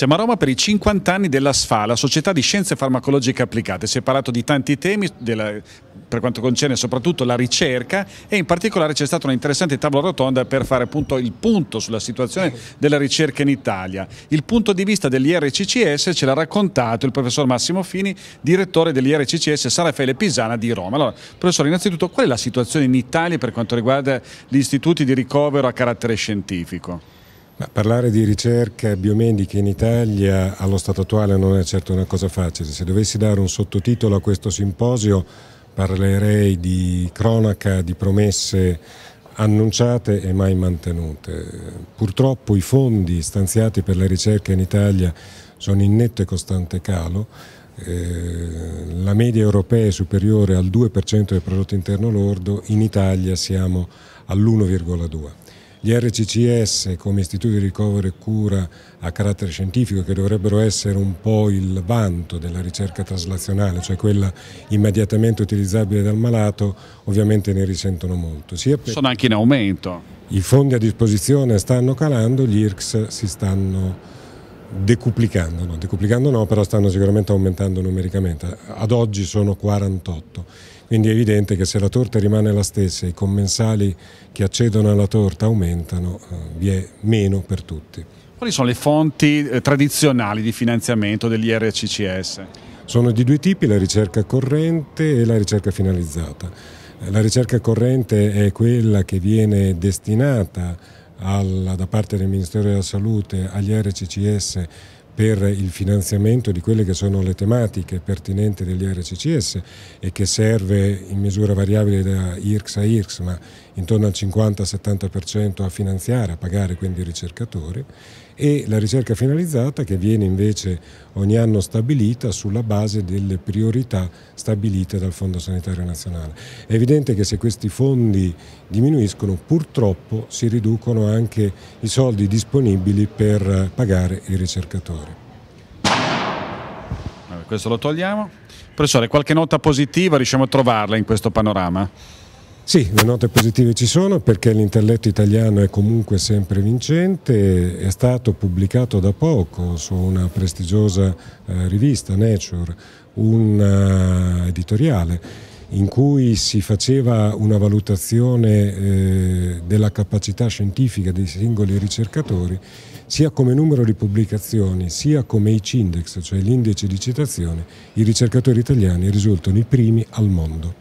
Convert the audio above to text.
Siamo a Roma per i 50 anni della SFA, la Società di Scienze Farmacologiche Applicate. Si è parlato di tanti temi della, per quanto concerne soprattutto la ricerca e in particolare c'è stata una interessante tavola rotonda per fare appunto il punto sulla situazione della ricerca in Italia. Il punto di vista dell'IRCCS ce l'ha raccontato il professor Massimo Fini, direttore dell'IRCCS Sarafele Pisana di Roma. Allora, professore, innanzitutto qual è la situazione in Italia per quanto riguarda gli istituti di ricovero a carattere scientifico? Ma parlare di ricerca biomedica in Italia allo stato attuale non è certo una cosa facile. Se dovessi dare un sottotitolo a questo simposio parlerei di cronaca, di promesse annunciate e mai mantenute. Purtroppo i fondi stanziati per la ricerca in Italia sono in netto e costante calo. Eh, la media europea è superiore al 2% del prodotto interno lordo, in Italia siamo all'1,2%. Gli RCCS come istituti di ricovero e cura a carattere scientifico che dovrebbero essere un po' il vanto della ricerca traslazionale, cioè quella immediatamente utilizzabile dal malato, ovviamente ne risentono molto. Sono anche in aumento. I fondi a disposizione stanno calando, gli IRCS si stanno decuplicando, no, decuplicando no, però stanno sicuramente aumentando numericamente. Ad oggi sono 48. Quindi è evidente che se la torta rimane la stessa, e i commensali che accedono alla torta aumentano, eh, vi è meno per tutti. Quali sono le fonti eh, tradizionali di finanziamento degli RCCS? Sono di due tipi, la ricerca corrente e la ricerca finalizzata. Eh, la ricerca corrente è quella che viene destinata alla, da parte del Ministero della Salute agli RCCS per il finanziamento di quelle che sono le tematiche pertinenti degli RCCS e che serve in misura variabile da IRCS a IRCS, ma intorno al 50-70% a finanziare, a pagare quindi i ricercatori, e la ricerca finalizzata che viene invece ogni anno stabilita sulla base delle priorità stabilite dal Fondo Sanitario Nazionale. È evidente che se questi fondi diminuiscono purtroppo si riducono anche i soldi disponibili per pagare i ricercatori questo lo togliamo. Professore, qualche nota positiva riusciamo a trovarla in questo panorama? Sì, le note positive ci sono perché l'intelletto italiano è comunque sempre vincente, è stato pubblicato da poco su una prestigiosa eh, rivista Nature un uh, editoriale in cui si faceva una valutazione eh, della capacità scientifica dei singoli ricercatori, sia come numero di pubblicazioni, sia come IC index, cioè l'indice di citazione, i ricercatori italiani risultano i primi al mondo.